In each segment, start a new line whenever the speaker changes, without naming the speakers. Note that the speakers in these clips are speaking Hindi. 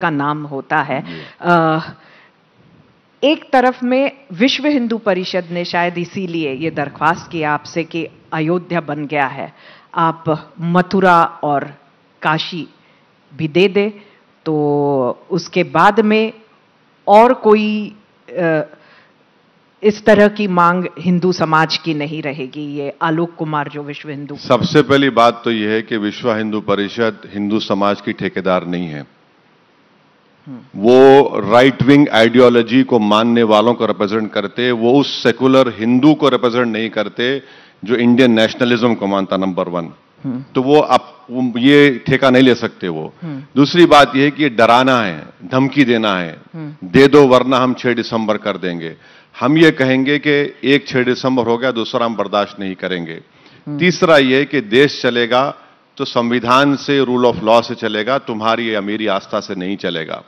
का नाम होता है एक तरफ में विश्व हिंदू परिषद ने शायद इसीलिए ये दरख्वास्त किया आपसे कि अयोध्या बन गया है आप मथुरा और काशी भी दे दे तो उसके बाद में और कोई इस तरह की मांग हिंदू समाज की नहीं रहेगी ये आलोक कुमार जो विश्व हिंदू सबसे
पहली बात तो यह है कि विश्व हिंदू परिषद हिंदू समाज की ठेकेदार नहीं है वो राइट विंग आइडियोलॉजी को मानने वालों को रिप्रेजेंट करते वो उस सेकुलर हिंदू को रिप्रेजेंट नहीं करते जो इंडियन नेशनलिज्म को मानता नंबर वन तो वो आप ये ठेका नहीं ले सकते वो दूसरी बात यह कि ये डराना है धमकी देना है दे दो वरना हम 6 दिसंबर कर देंगे हम ये कहेंगे कि एक 6 दिसंबर हो गया दूसरा हम बर्दाश्त नहीं करेंगे तीसरा ये कि देश चलेगा तो संविधान से रूल ऑफ लॉ से चलेगा तुम्हारी अमीरी आस्था से नहीं चलेगा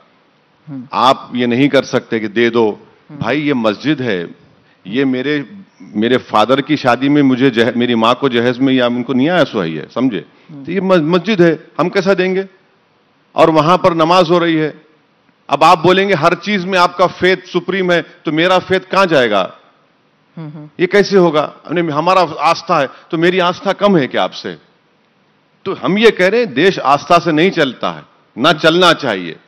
आप ये नहीं कर सकते कि दे दो भाई ये मस्जिद है ये मेरे मेरे फादर की शादी में मुझे जह, मेरी माँ को जहेज में या उनको नहीं आया सुहाई है समझे तो ये मस्जिद है हम कैसा देंगे और वहां पर नमाज हो रही है अब आप बोलेंगे हर चीज में आपका फेथ सुप्रीम है तो मेरा फेथ कहां जाएगा ये कैसे होगा हमारा आस्था है तो मेरी आस्था कम है क्या आपसे तो हम ये कह रहे हैं देश आस्था से नहीं चलता है ना चलना चाहिए